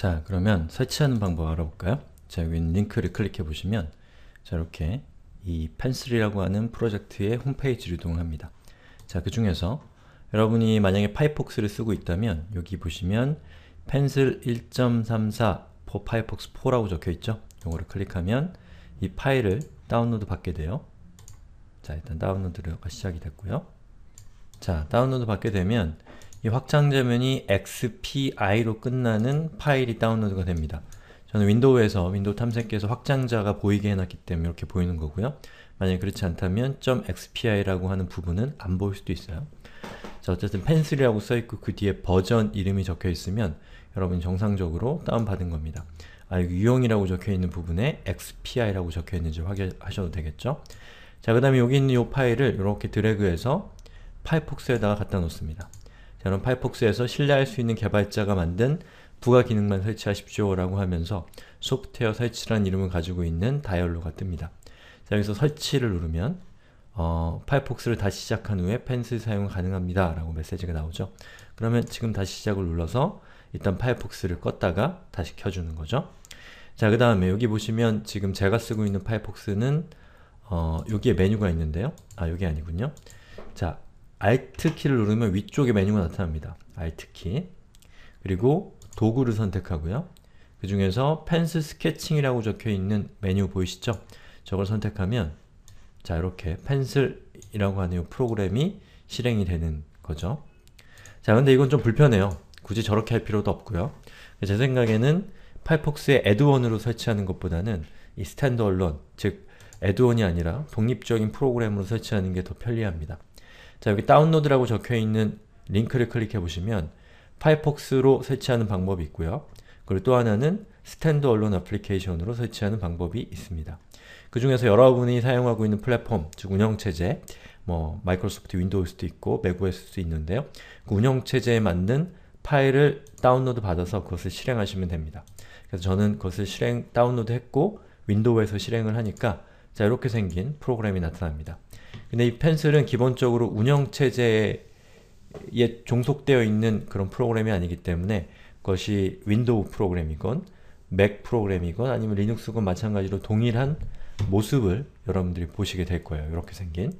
자, 그러면 설치하는 방법 알아볼까요? 자, 여기 링크를 클릭해 보시면 자, 이렇게 이 펜슬이라고 하는 프로젝트의 홈페이지를 이동합니다. 자, 그 중에서 여러분이 만약에 파이폭스를 쓰고 있다면 여기 보시면 펜슬 1.34 for 파이폭스 4라고 적혀있죠? 이거를 클릭하면 이 파일을 다운로드 받게 돼요. 자, 일단 다운로드가 시작이 됐고요. 자, 다운로드 받게 되면 이 확장자면이 xpi로 끝나는 파일이 다운로드가 됩니다. 저는 윈도우에서 윈도우 탐색기에서 확장자가 보이게 해놨기 때문에 이렇게 보이는 거고요. 만약 그렇지 않다면 .xpi라고 하는 부분은 안 보일 수도 있어요. 자 어쨌든 펜슬이라고 써있고 그 뒤에 버전 이름이 적혀있으면 여러분 정상적으로 다운받은 겁니다. 아 유형이라고 적혀있는 부분에 xpi라고 적혀있는지 확인하셔도 되겠죠? 자그 다음에 여기 있는 이 파일을 이렇게 드래그해서 파이폭스에다가 갖다 놓습니다. 저는 파이폭스에서 신뢰할 수 있는 개발자가 만든 부가 기능만 설치하십시오 라고 하면서 소프트웨어 설치란 이름을 가지고 있는 다이얼로가 뜹니다. 자, 여기서 설치를 누르면 어, 파이폭스를 다시 시작한 후에 펜슬 사용 가능합니다 라고 메시지가 나오죠. 그러면 지금 다시 시작을 눌러서 일단 파이폭스를 껐다가 다시 켜주는 거죠. 자그 다음에 여기 보시면 지금 제가 쓰고 있는 파이폭스는 어, 여기에 메뉴가 있는데요. 아 여기 아니군요. 자 Alt키를 누르면 위쪽에 메뉴가 나타납니다. Alt키 그리고 도구를 선택하고요. 그 중에서 펜스 스케칭이라고 적혀있는 메뉴 보이시죠? 저걸 선택하면 자 이렇게 펜슬이라고 하는 프로그램이 실행이 되는 거죠. 자 근데 이건 좀 불편해요. 굳이 저렇게 할 필요도 없고요. 제 생각에는 파이폭스의 애드원으로 설치하는 것보다는 이스탠드언론즉 애드원이 아니라 독립적인 프로그램으로 설치하는 게 더 편리합니다. 자 여기 다운로드라고 적혀있는 링크를 클릭해보시면 파이폭스로 설치하는 방법이 있고요. 그리고 또 하나는 스탠드 언론 애플리케이션으로 설치하는 방법이 있습니다. 그 중에서 여러분이 사용하고 있는 플랫폼, 즉 운영체제, 뭐 마이크로소프트 윈도우스도 있고 맥OS도 있는데요. 그 운영체제에 맞는 파일을 다운로드 받아서 그것을 실행하시면 됩니다. 그래서 저는 그것을 실행 다운로드 했고 윈도우에서 실행을 하니까 자 이렇게 생긴 프로그램이 나타납니다. 근데 이 펜슬은 기본적으로 운영체제에 종속되어 있는 그런 프로그램이 아니기 때문에 그것이 윈도우 프로그램이건 맥 프로그램이건 아니면 리눅스건 마찬가지로 동일한 모습을 여러분들이 보시게 될 거예요. 이렇게 생긴